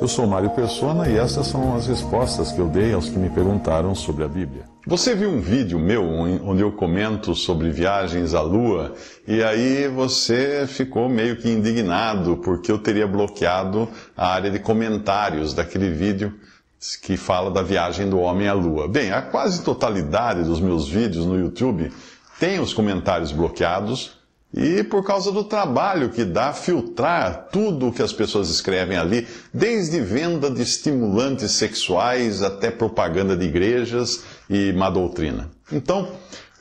Eu sou Mário Persona e essas são as respostas que eu dei aos que me perguntaram sobre a Bíblia. Você viu um vídeo meu onde eu comento sobre viagens à Lua e aí você ficou meio que indignado porque eu teria bloqueado a área de comentários daquele vídeo que fala da viagem do homem à Lua. Bem, a quase totalidade dos meus vídeos no YouTube tem os comentários bloqueados e por causa do trabalho que dá filtrar tudo o que as pessoas escrevem ali, desde venda de estimulantes sexuais até propaganda de igrejas e má doutrina. Então,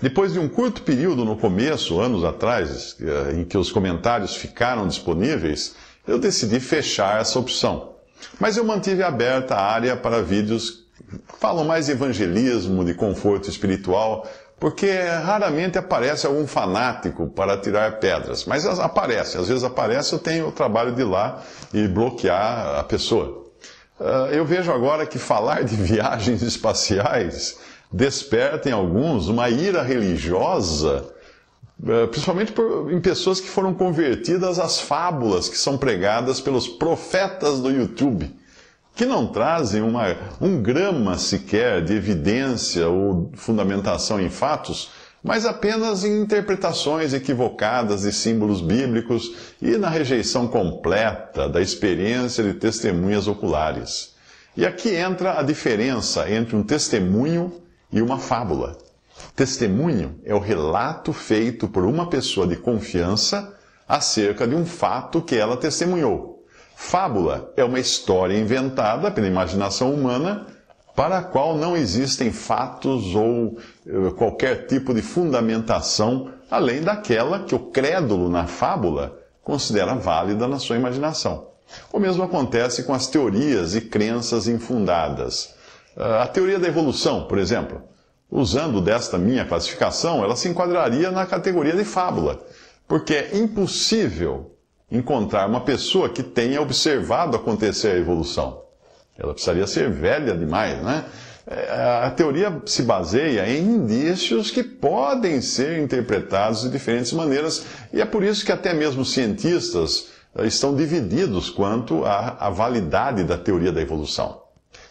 depois de um curto período no começo, anos atrás, eh, em que os comentários ficaram disponíveis, eu decidi fechar essa opção. Mas eu mantive aberta a área para vídeos que falam mais de evangelismo, de conforto espiritual porque raramente aparece algum fanático para tirar pedras, mas aparece, às vezes aparece, eu tenho o trabalho de ir lá e bloquear a pessoa. Ah, eu vejo agora que falar de viagens espaciais desperta em alguns uma ira religiosa, ah, principalmente em pessoas que foram convertidas às fábulas que são pregadas pelos profetas do YouTube que não trazem uma, um grama sequer de evidência ou fundamentação em fatos, mas apenas em interpretações equivocadas de símbolos bíblicos e na rejeição completa da experiência de testemunhas oculares. E aqui entra a diferença entre um testemunho e uma fábula. Testemunho é o relato feito por uma pessoa de confiança acerca de um fato que ela testemunhou. Fábula é uma história inventada pela imaginação humana para a qual não existem fatos ou eh, qualquer tipo de fundamentação além daquela que o crédulo na fábula considera válida na sua imaginação. O mesmo acontece com as teorias e crenças infundadas. Ah, a teoria da evolução, por exemplo, usando desta minha classificação, ela se enquadraria na categoria de fábula, porque é impossível encontrar uma pessoa que tenha observado acontecer a evolução. Ela precisaria ser velha demais, né? É, a teoria se baseia em indícios que podem ser interpretados de diferentes maneiras, e é por isso que até mesmo cientistas eh, estão divididos quanto à, à validade da teoria da evolução.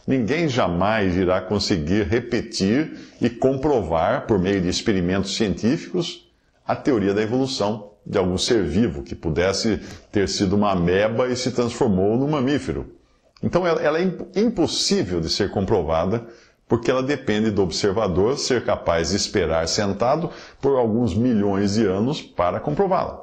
Ninguém jamais irá conseguir repetir e comprovar, por meio de experimentos científicos, a teoria da evolução de algum ser vivo que pudesse ter sido uma ameba e se transformou num mamífero. Então ela, ela é impossível de ser comprovada, porque ela depende do observador ser capaz de esperar sentado por alguns milhões de anos para comprová-la.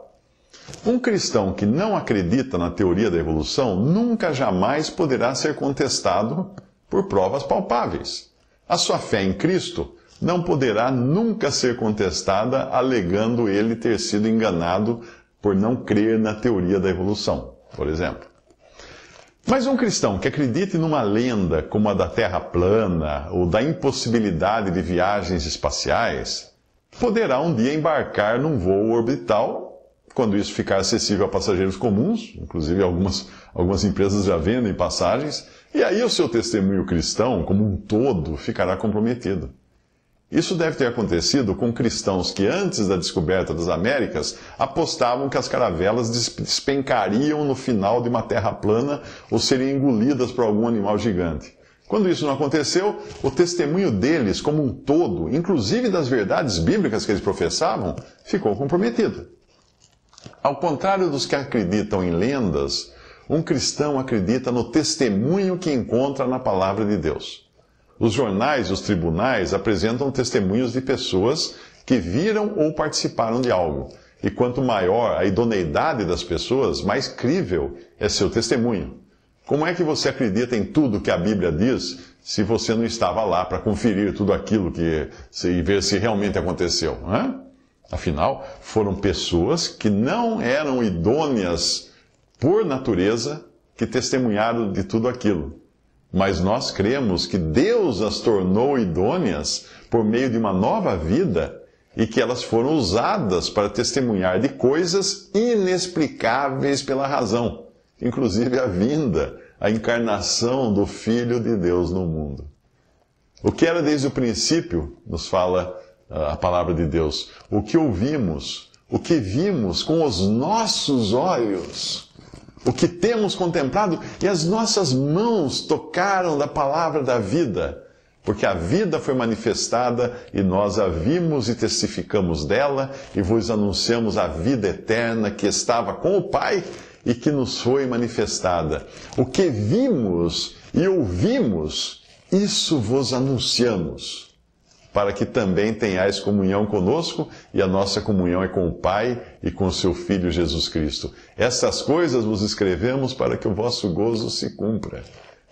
Um cristão que não acredita na teoria da evolução nunca jamais poderá ser contestado por provas palpáveis. A sua fé em Cristo não poderá nunca ser contestada alegando ele ter sido enganado por não crer na teoria da evolução, por exemplo. Mas um cristão que acredite numa lenda como a da Terra plana ou da impossibilidade de viagens espaciais, poderá um dia embarcar num voo orbital, quando isso ficar acessível a passageiros comuns, inclusive algumas, algumas empresas já vendem passagens, e aí o seu testemunho cristão, como um todo, ficará comprometido. Isso deve ter acontecido com cristãos que, antes da descoberta das Américas, apostavam que as caravelas despencariam no final de uma terra plana ou seriam engolidas por algum animal gigante. Quando isso não aconteceu, o testemunho deles, como um todo, inclusive das verdades bíblicas que eles professavam, ficou comprometido. Ao contrário dos que acreditam em lendas, um cristão acredita no testemunho que encontra na palavra de Deus. Os jornais os tribunais apresentam testemunhos de pessoas que viram ou participaram de algo. E quanto maior a idoneidade das pessoas, mais crível é seu testemunho. Como é que você acredita em tudo que a Bíblia diz se você não estava lá para conferir tudo aquilo que, e ver se realmente aconteceu? Afinal, foram pessoas que não eram idôneas por natureza que testemunharam de tudo aquilo. Mas nós cremos que Deus as tornou idôneas por meio de uma nova vida e que elas foram usadas para testemunhar de coisas inexplicáveis pela razão, inclusive a vinda, a encarnação do Filho de Deus no mundo. O que era desde o princípio, nos fala ah, a palavra de Deus, o que ouvimos, o que vimos com os nossos olhos o que temos contemplado e as nossas mãos tocaram da palavra da vida, porque a vida foi manifestada e nós a vimos e testificamos dela e vos anunciamos a vida eterna que estava com o Pai e que nos foi manifestada. O que vimos e ouvimos, isso vos anunciamos para que também tenhais comunhão conosco, e a nossa comunhão é com o Pai e com o seu Filho Jesus Cristo. Essas coisas vos escrevemos para que o vosso gozo se cumpra.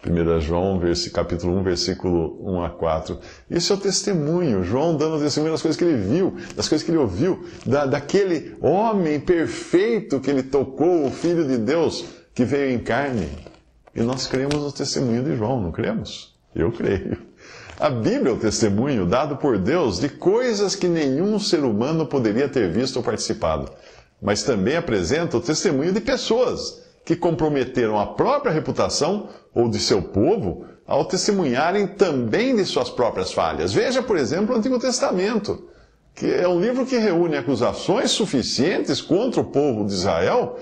1 João, capítulo 1, versículo 1 a 4. Isso é o testemunho, João dando testemunho das coisas que ele viu, das coisas que ele ouviu, da, daquele homem perfeito que ele tocou, o Filho de Deus, que veio em carne. E nós cremos no testemunho de João, não cremos? Eu creio. A Bíblia é o testemunho dado por Deus de coisas que nenhum ser humano poderia ter visto ou participado, mas também apresenta o testemunho de pessoas que comprometeram a própria reputação ou de seu povo ao testemunharem também de suas próprias falhas. Veja, por exemplo, o Antigo Testamento, que é um livro que reúne acusações suficientes contra o povo de Israel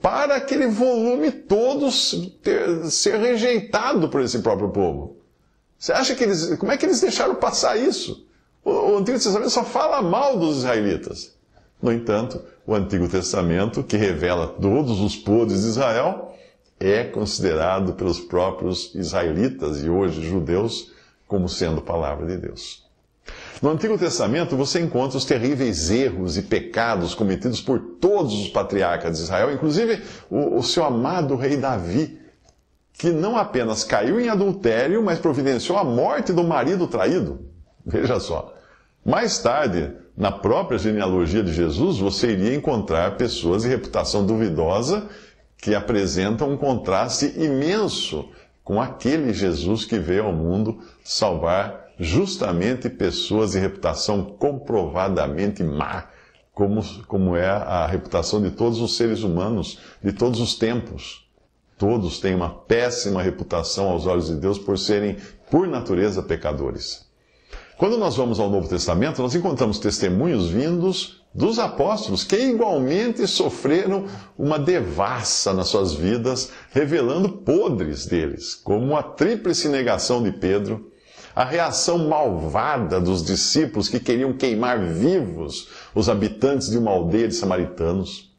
para aquele volume todo ser rejeitado por esse próprio povo. Você acha que eles. Como é que eles deixaram passar isso? O, o Antigo Testamento só fala mal dos israelitas. No entanto, o Antigo Testamento, que revela todos os podres de Israel, é considerado pelos próprios israelitas e hoje judeus como sendo palavra de Deus. No Antigo Testamento você encontra os terríveis erros e pecados cometidos por todos os patriarcas de Israel, inclusive o, o seu amado rei Davi, que não apenas caiu em adultério, mas providenciou a morte do marido traído. Veja só. Mais tarde, na própria genealogia de Jesus, você iria encontrar pessoas de reputação duvidosa que apresentam um contraste imenso com aquele Jesus que veio ao mundo salvar justamente pessoas de reputação comprovadamente má, como, como é a reputação de todos os seres humanos de todos os tempos. Todos têm uma péssima reputação aos olhos de Deus por serem, por natureza, pecadores. Quando nós vamos ao Novo Testamento, nós encontramos testemunhos vindos dos apóstolos, que igualmente sofreram uma devassa nas suas vidas, revelando podres deles, como a tríplice negação de Pedro, a reação malvada dos discípulos que queriam queimar vivos os habitantes de uma aldeia de samaritanos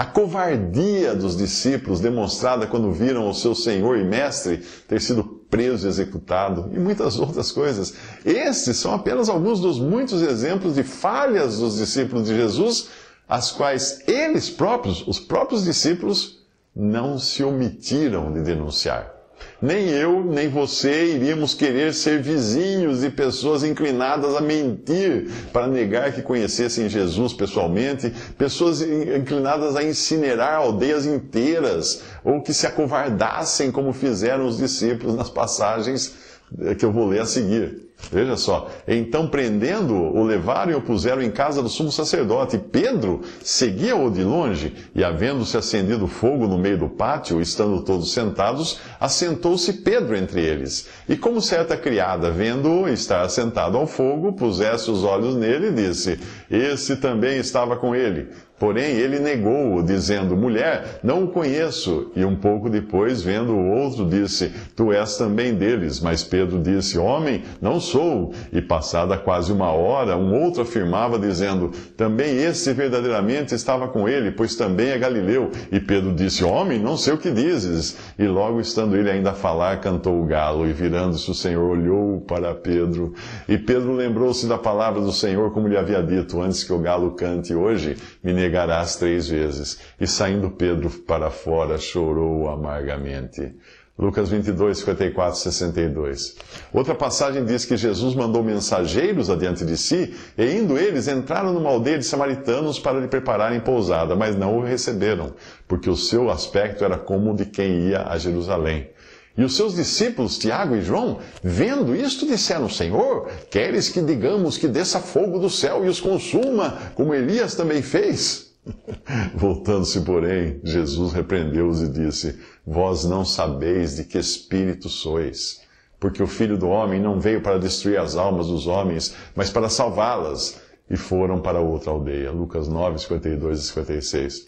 a covardia dos discípulos, demonstrada quando viram o seu Senhor e Mestre ter sido preso e executado, e muitas outras coisas. Esses são apenas alguns dos muitos exemplos de falhas dos discípulos de Jesus, as quais eles próprios, os próprios discípulos, não se omitiram de denunciar. Nem eu, nem você iríamos querer ser vizinhos de pessoas inclinadas a mentir para negar que conhecessem Jesus pessoalmente, pessoas inclinadas a incinerar aldeias inteiras ou que se acovardassem como fizeram os discípulos nas passagens eh, que eu vou ler a seguir. Veja só. Então, prendendo-o, levaram e o puseram em casa do sumo sacerdote. Pedro seguia-o de longe, e havendo-se acendido fogo no meio do pátio, estando todos sentados, assentou-se Pedro entre eles. E como certa criada, vendo-o estar assentado ao fogo, pusesse os olhos nele disse: Esse também estava com ele. Porém, ele negou-o, dizendo: Mulher, não o conheço. E um pouco depois, vendo o outro, disse: Tu és também deles. Mas Pedro disse: Homem, não sou. E passada quase uma hora, um outro afirmava, dizendo: Também este verdadeiramente estava com ele, pois também é galileu. E Pedro disse: Homem, não sei o que dizes. E logo estando ele ainda a falar, cantou o galo. E virando-se o Senhor, olhou para Pedro. E Pedro lembrou-se da palavra do Senhor, como lhe havia dito: Antes que o galo cante hoje, me negarás três vezes. E saindo Pedro para fora, chorou amargamente. Lucas 22, 54, 62. Outra passagem diz que Jesus mandou mensageiros adiante de si, e indo eles, entraram numa aldeia de samaritanos para lhe prepararem pousada, mas não o receberam, porque o seu aspecto era como o de quem ia a Jerusalém. E os seus discípulos, Tiago e João, vendo isto, disseram: Senhor, queres que digamos que desça fogo do céu e os consuma, como Elias também fez? Voltando-se, porém, Jesus repreendeu-os e disse: Vós não sabeis de que espírito sois, porque o filho do homem não veio para destruir as almas dos homens, mas para salvá-las. E foram para outra aldeia. Lucas 9, 52 e 56.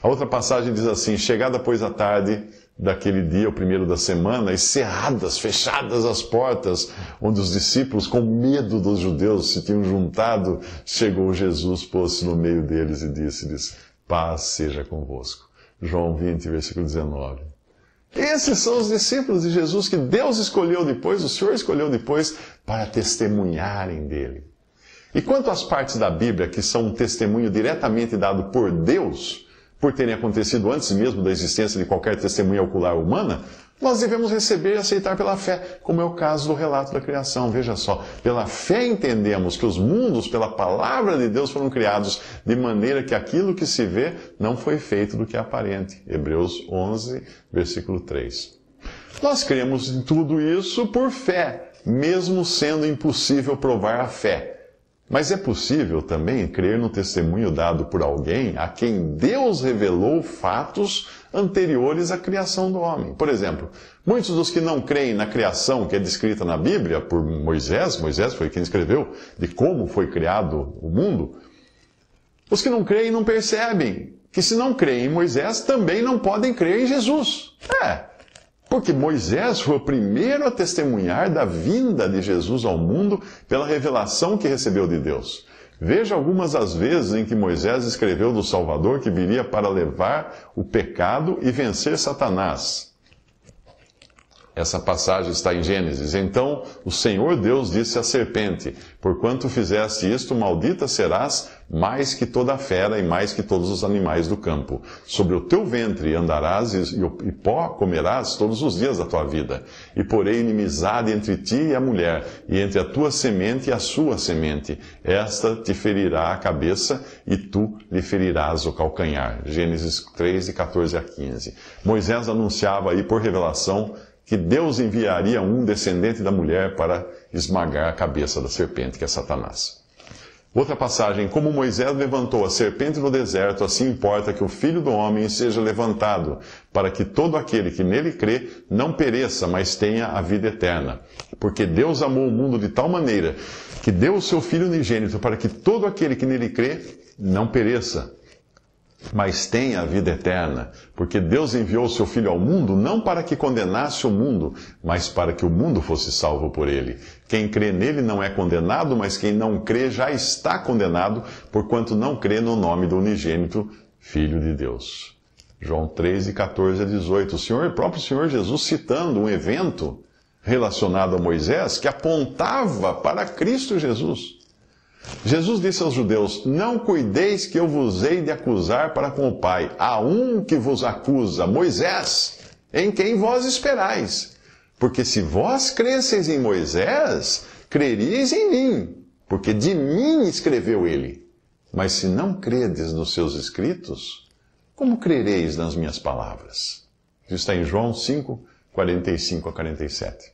A outra passagem diz assim: Chegada, pois, a tarde daquele dia, o primeiro da semana, e cerradas, fechadas as portas, onde os discípulos, com medo dos judeus, se tinham juntado, chegou Jesus, pôs-se no meio deles e disse-lhes: Paz seja convosco. João 20, versículo 19. Esses são os discípulos de Jesus que Deus escolheu depois, o Senhor escolheu depois, para testemunharem dele. E quanto às partes da Bíblia que são um testemunho diretamente dado por Deus, por terem acontecido antes mesmo da existência de qualquer testemunha ocular humana, nós devemos receber e aceitar pela fé, como é o caso do relato da criação. Veja só, pela fé entendemos que os mundos, pela palavra de Deus, foram criados, de maneira que aquilo que se vê não foi feito do que é aparente. Hebreus 11, versículo 3. Nós cremos em tudo isso por fé, mesmo sendo impossível provar a fé mas é possível também crer no testemunho dado por alguém a quem Deus revelou fatos anteriores à criação do homem. Por exemplo, muitos dos que não creem na criação que é descrita na Bíblia por Moisés, Moisés foi quem escreveu de como foi criado o mundo, os que não creem não percebem que se não creem em Moisés também não podem crer em Jesus. É. Porque Moisés foi o primeiro a testemunhar da vinda de Jesus ao mundo pela revelação que recebeu de Deus. Veja algumas das vezes em que Moisés escreveu do Salvador que viria para levar o pecado e vencer Satanás. Essa passagem está em Gênesis. Então o Senhor Deus disse à serpente: Porquanto fizeste isto, maldita serás mais que toda a fera e mais que todos os animais do campo. Sobre o teu ventre andarás e pó comerás todos os dias da tua vida. E porei inimizade entre ti e a mulher, e entre a tua semente e a sua semente. Esta te ferirá a cabeça e tu lhe ferirás o calcanhar. Gênesis 3, 14 a 15. Moisés anunciava aí por revelação que Deus enviaria um descendente da mulher para esmagar a cabeça da serpente, que é Satanás. Outra passagem, como Moisés levantou a serpente no deserto, assim importa que o filho do homem seja levantado, para que todo aquele que nele crê não pereça, mas tenha a vida eterna. Porque Deus amou o mundo de tal maneira que deu o seu filho unigênito, para que todo aquele que nele crê não pereça, mas tem a vida eterna, porque Deus enviou seu Filho ao mundo não para que condenasse o mundo, mas para que o mundo fosse salvo por ele. Quem crê nele não é condenado, mas quem não crê já está condenado, porquanto não crê no nome do unigênito Filho de Deus. João 3, 14 a 18. O, Senhor, o próprio Senhor Jesus citando um evento relacionado a Moisés que apontava para Cristo Jesus. Jesus disse aos judeus: Não cuideis que eu vos hei de acusar para com o Pai. Há um que vos acusa, Moisés, em quem vós esperais. Porque se vós cresceis em Moisés, creríeis em mim, porque de mim escreveu ele. Mas se não credes nos seus escritos, como crereis nas minhas palavras? Isso está em João 5, 45 a 47.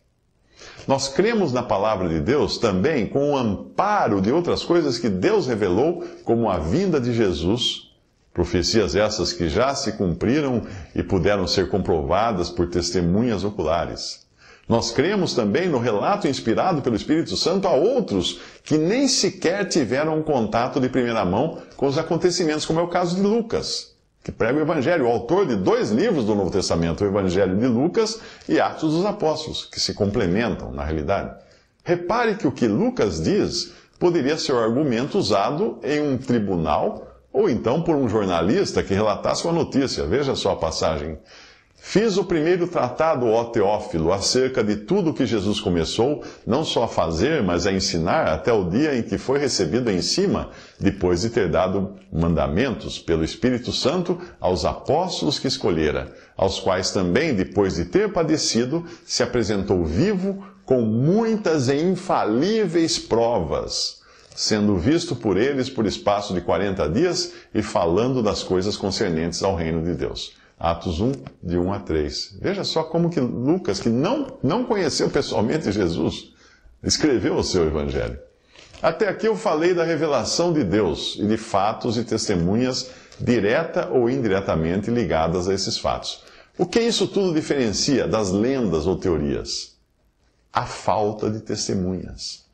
Nós cremos na palavra de Deus também com o amparo de outras coisas que Deus revelou, como a vinda de Jesus, profecias essas que já se cumpriram e puderam ser comprovadas por testemunhas oculares. Nós cremos também no relato inspirado pelo Espírito Santo a outros que nem sequer tiveram um contato de primeira mão com os acontecimentos, como é o caso de Lucas que prega o Evangelho, o autor de dois livros do Novo Testamento, o Evangelho de Lucas e Atos dos Apóstolos, que se complementam na realidade. Repare que o que Lucas diz poderia ser o argumento usado em um tribunal ou então por um jornalista que relatasse uma notícia. Veja só a passagem Fiz o primeiro tratado, ó Teófilo, acerca de tudo que Jesus começou, não só a fazer, mas a ensinar, até o dia em que foi recebido em cima, depois de ter dado mandamentos pelo Espírito Santo aos apóstolos que escolhera, aos quais também, depois de ter padecido, se apresentou vivo com muitas e infalíveis provas, sendo visto por eles por espaço de quarenta dias e falando das coisas concernentes ao reino de Deus. Atos 1, de 1 a 3. Veja só como que Lucas, que não, não conheceu pessoalmente Jesus, escreveu o seu evangelho. Até aqui eu falei da revelação de Deus e de fatos e testemunhas direta ou indiretamente ligadas a esses fatos. O que isso tudo diferencia das lendas ou teorias? A falta de testemunhas.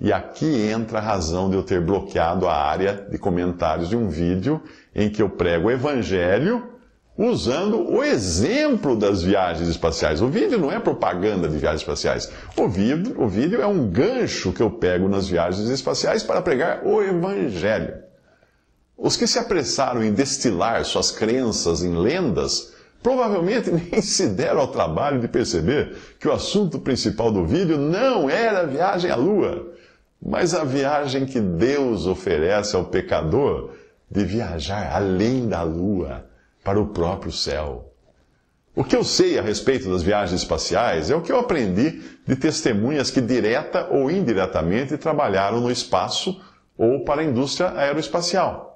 E aqui entra a razão de eu ter bloqueado a área de comentários de um vídeo em que eu prego o evangelho usando o exemplo das viagens espaciais. O vídeo não é propaganda de viagens espaciais. O vídeo, o vídeo é um gancho que eu pego nas viagens espaciais para pregar o Evangelho. Os que se apressaram em destilar suas crenças em lendas provavelmente nem se deram ao trabalho de perceber que o assunto principal do vídeo não era a viagem à Lua, mas a viagem que Deus oferece ao pecador de viajar além da Lua para o próprio céu. O que eu sei a respeito das viagens espaciais é o que eu aprendi de testemunhas que, direta ou indiretamente, trabalharam no espaço ou para a indústria aeroespacial.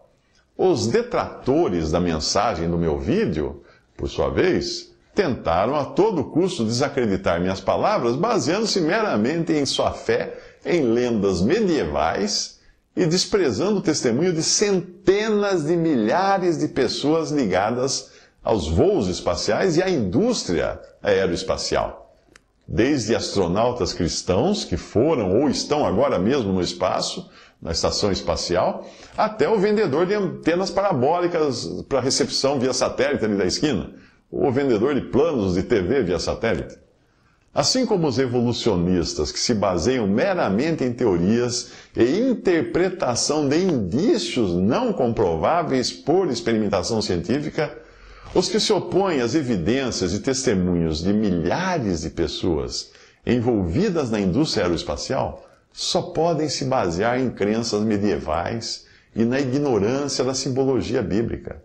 Os detratores da mensagem do meu vídeo, por sua vez, tentaram a todo custo desacreditar minhas palavras, baseando-se meramente em sua fé em lendas medievais e desprezando o testemunho de centenas de milhares de pessoas ligadas aos voos espaciais e à indústria aeroespacial. Desde astronautas cristãos que foram ou estão agora mesmo no espaço, na estação espacial, até o vendedor de antenas parabólicas para recepção via satélite ali da esquina, ou o vendedor de planos de TV via satélite. Assim como os evolucionistas que se baseiam meramente em teorias e interpretação de indícios não comprováveis por experimentação científica, os que se opõem às evidências e testemunhos de milhares de pessoas envolvidas na indústria aeroespacial só podem se basear em crenças medievais e na ignorância da simbologia bíblica.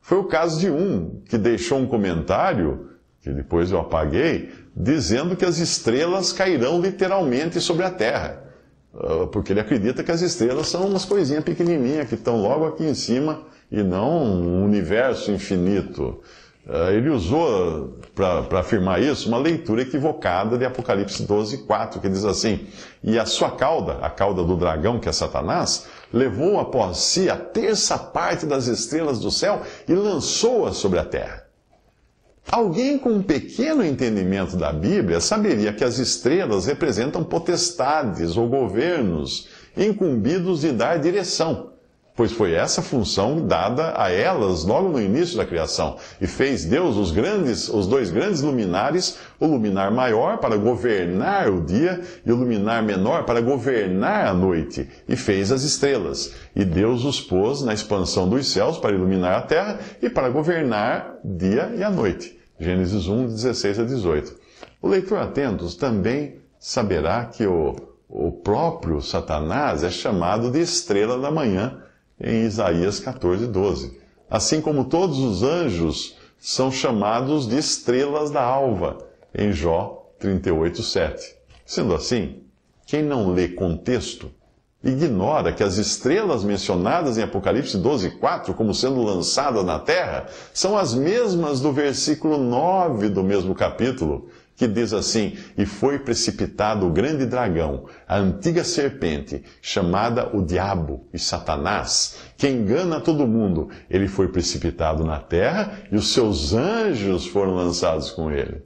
Foi o caso de um que deixou um comentário, que depois eu apaguei, dizendo que as estrelas cairão literalmente sobre a Terra, ah, porque ele acredita que as estrelas são umas coisinhas pequenininhas que estão logo aqui em cima e não um universo infinito. Ah, ele usou, para afirmar isso, uma leitura equivocada de Apocalipse 12, 4, que diz assim: E a sua cauda, a cauda do dragão, que é Satanás, levou após si a terça parte das estrelas do céu e lançou-a sobre a terra. Alguém com um pequeno entendimento da Bíblia saberia que as estrelas representam potestades ou governos incumbidos de dar direção pois foi essa função dada a elas logo no início da criação. E fez Deus os grandes, os dois grandes luminares, o luminar maior para governar o dia e o luminar menor para governar a noite, e fez as estrelas. E Deus os pôs na expansão dos céus para iluminar a terra e para governar dia e a noite. Gênesis 1, 16 a 18. O leitor atento também saberá que o, o próprio Satanás é chamado de estrela da manhã em Isaías 14, 12. Assim como todos os anjos são chamados de estrelas da alva, em Jó 38, 7. Sendo assim, quem não lê contexto ignora que as estrelas mencionadas em Apocalipse 12, 4, como sendo lançadas na terra, são as mesmas do versículo 9 do mesmo capítulo, que diz assim: E foi precipitado o grande dragão, a antiga serpente, chamada o Diabo e Satanás, que engana todo mundo. Ele foi precipitado na terra e os seus anjos foram lançados com ele.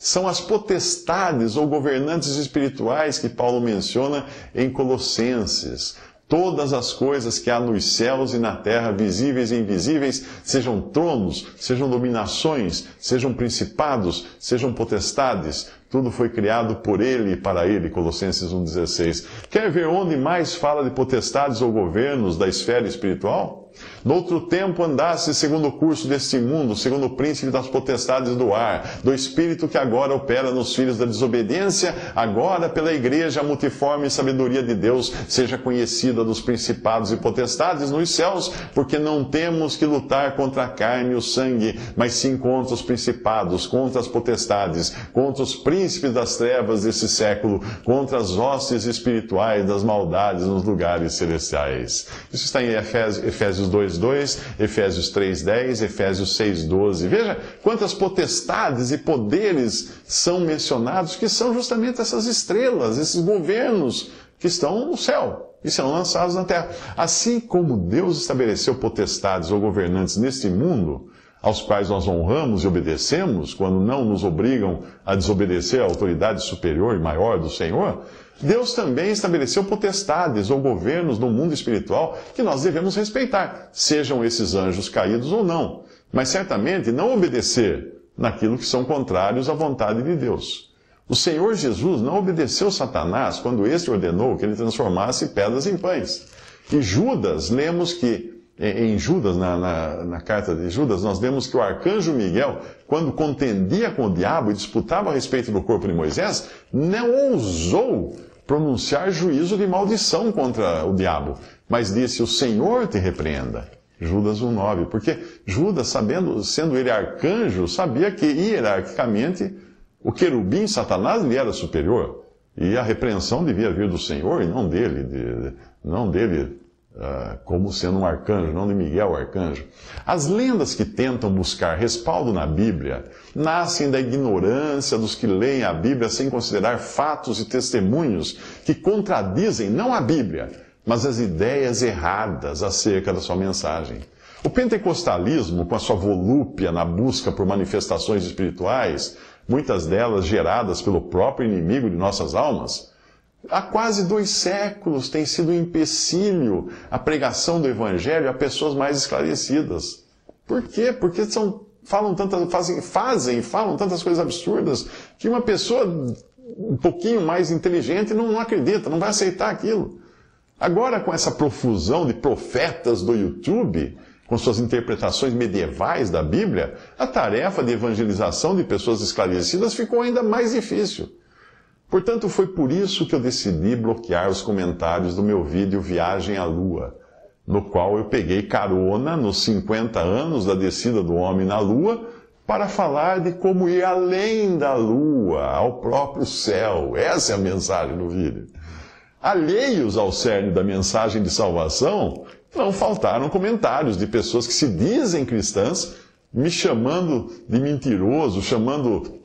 São as potestades ou governantes espirituais que Paulo menciona em Colossenses todas as coisas que há nos céus e na terra, visíveis e invisíveis, sejam tronos, sejam dominações, sejam principados, sejam potestades, tudo foi criado por ele e para ele. Colossenses 1,16. Quer ver onde mais fala de potestades ou governos da esfera espiritual? Noutro tempo andasse segundo o curso deste mundo, segundo o príncipe das potestades do ar, do espírito que agora opera nos filhos da desobediência, agora pela igreja a multiforme sabedoria de Deus seja conhecida dos principados e potestades nos céus, porque não temos que lutar contra a carne e o sangue, mas sim contra os principados, contra as potestades, contra os príncipes das trevas desse século, contra as hostes espirituais das maldades nos lugares celestiais. Isso está em Efésios Efésios 2:2, Efésios 3:10, Efésios 6:12. Veja quantas potestades e poderes são mencionados que são justamente essas estrelas, esses governos que estão no céu, e serão lançados na terra. Assim como Deus estabeleceu potestades ou governantes neste mundo, aos quais nós honramos e obedecemos, quando não nos obrigam a desobedecer à autoridade superior e maior do Senhor, Deus também estabeleceu potestades ou governos no mundo espiritual que nós devemos respeitar, sejam esses anjos caídos ou não, mas certamente não obedecer naquilo que são contrários à vontade de Deus. O Senhor Jesus não obedeceu Satanás quando este ordenou que ele transformasse pedras em pães. E Judas, lemos que em Judas, na, na, na, carta de Judas, nós vemos que o arcanjo Miguel, quando contendia com o diabo e disputava a respeito do corpo de Moisés, não ousou pronunciar juízo de maldição contra o diabo, mas disse: O Senhor te repreenda. Judas 1,9. Porque Judas, sabendo, sendo ele arcanjo, sabia que hierarquicamente o querubim Satanás lhe era superior. E a repreensão devia vir do Senhor e não dele, de, não dele ah, como sendo um arcanjo, não de Miguel arcanjo. As lendas que tentam buscar respaldo na Bíblia nascem da ignorância dos que leem a Bíblia sem considerar fatos e testemunhos que contradizem não a Bíblia, mas as ideias erradas acerca da sua mensagem. O pentecostalismo, com a sua volúpia na busca por manifestações espirituais, muitas delas geradas pelo próprio inimigo de nossas almas, Há quase dois séculos tem sido um empecilho a pregação do Evangelho a pessoas mais esclarecidas. Por quê? Porque são, falam tantas, fazem, fazem, falam tantas coisas absurdas que uma pessoa um pouquinho mais inteligente não, não acredita, não vai aceitar aquilo. Agora, com essa profusão de profetas do YouTube, com suas interpretações medievais da Bíblia, a tarefa de evangelização de pessoas esclarecidas ficou ainda mais difícil. Portanto, foi por isso que eu decidi bloquear os comentários do meu vídeo Viagem à Lua, no qual eu peguei carona nos 50 anos da descida do homem na Lua para falar de como ir além da Lua, ao próprio céu. Essa é a mensagem do vídeo. Alheios ao cerne da mensagem de salvação, não faltaram comentários de pessoas que se dizem cristãs, me chamando de mentiroso, chamando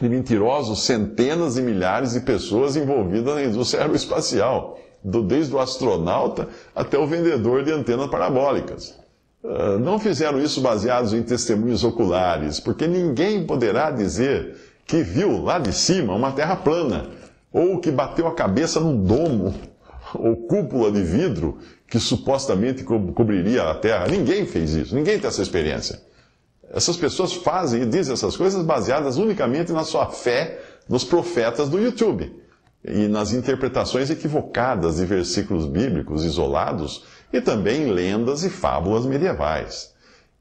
de mentirosos centenas e milhares de pessoas envolvidas na indústria aeroespacial, do, desde o astronauta até o vendedor de antenas parabólicas. Uh, não fizeram isso baseados em testemunhos oculares, porque ninguém poderá dizer que viu lá de cima uma terra plana, ou que bateu a cabeça num domo ou cúpula de vidro que supostamente co cobriria a terra. Ninguém fez isso, ninguém tem essa experiência. Essas pessoas fazem e dizem essas coisas baseadas unicamente na sua fé nos profetas do YouTube e nas interpretações equivocadas de versículos bíblicos isolados e também lendas e fábulas medievais.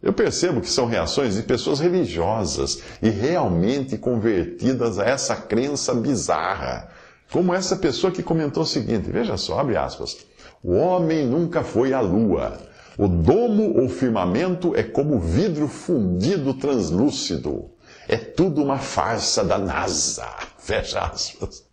Eu percebo que são reações de pessoas religiosas e realmente convertidas a essa crença bizarra, como essa pessoa que comentou o seguinte: veja só, abre aspas. O homem nunca foi à lua o domo ou firmamento é como vidro fundido translúcido. É tudo uma farsa da NASA. Fecha aspas.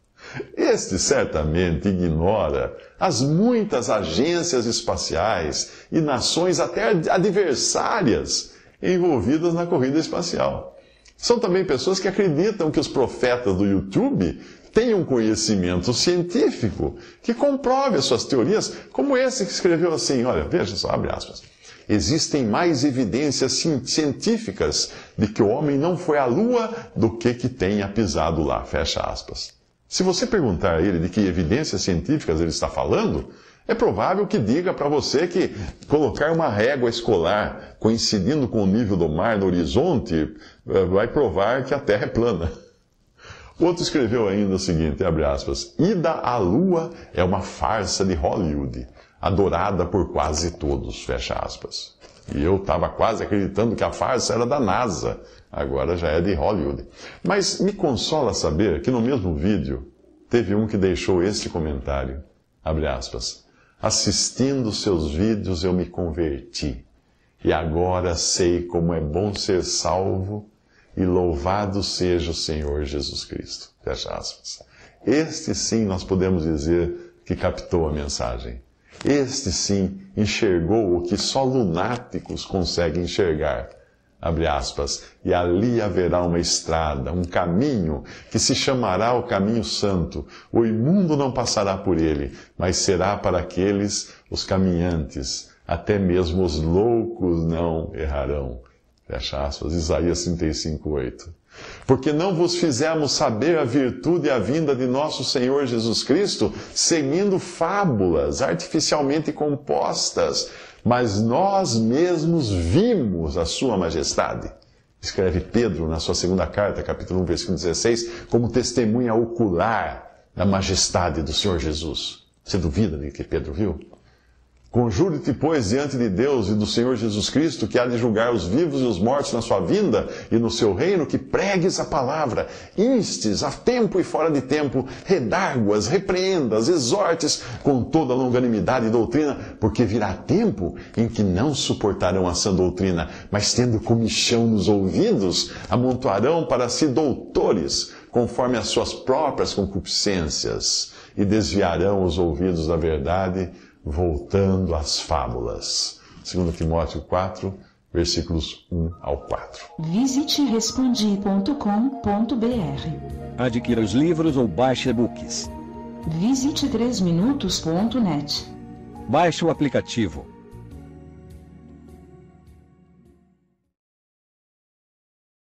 Este certamente ignora as muitas agências espaciais e nações até adversárias envolvidas na corrida espacial. São também pessoas que acreditam que os profetas do YouTube tem um conhecimento científico que comprove as suas teorias, como esse que escreveu assim, olha, veja só, abre aspas. Existem mais evidências científicas de que o homem não foi à lua do que que tenha pisado lá, fecha aspas. Se você perguntar a ele de que evidências científicas ele está falando, é provável que diga para você que colocar uma régua escolar coincidindo com o nível do mar no horizonte eh, vai provar que a Terra é plana. Outro escreveu ainda o seguinte, abre aspas, Ida à Lua é uma farsa de Hollywood, adorada por quase todos, fecha aspas. E eu estava quase acreditando que a farsa era da NASA, agora já é de Hollywood. Mas me consola saber que no mesmo vídeo teve um que deixou este comentário, abre aspas, Assistindo seus vídeos eu me converti, e agora sei como é bom ser salvo e louvado seja o Senhor Jesus Cristo. Fecha aspas. Este sim nós podemos dizer que captou a mensagem. Este sim enxergou o que só lunáticos conseguem enxergar. Abre aspas. E ali haverá uma estrada, um caminho, que se chamará o caminho santo. O imundo não passará por ele, mas será para aqueles os caminhantes. Até mesmo os loucos não errarão. Fecha aspas, Isaías 35, 8. Porque não vos fizemos saber a virtude e a vinda de nosso Senhor Jesus Cristo, seguindo fábulas artificialmente compostas, mas nós mesmos vimos a Sua Majestade. Escreve Pedro na sua segunda carta, capítulo 1, versículo 16, como testemunha ocular da majestade do Senhor Jesus. Você duvida de que Pedro viu? Conjure-te, pois, diante de Deus e do Senhor Jesus Cristo, que há de julgar os vivos e os mortos na sua vinda e no seu reino, que pregues a palavra, instes a tempo e fora de tempo, redáguas, repreendas, exortes com toda a longanimidade e doutrina, porque virá tempo em que não suportarão a sã doutrina, mas tendo comichão nos ouvidos, amontoarão para si doutores, conforme as suas próprias concupiscências, e desviarão os ouvidos da verdade voltando às fábulas. 2 Timóteo 4, versículos 1 ao 4. Visite respondi.com.br. Adquira os livros ou baixe e-books. Visite 3minutos.net. Baixe o aplicativo.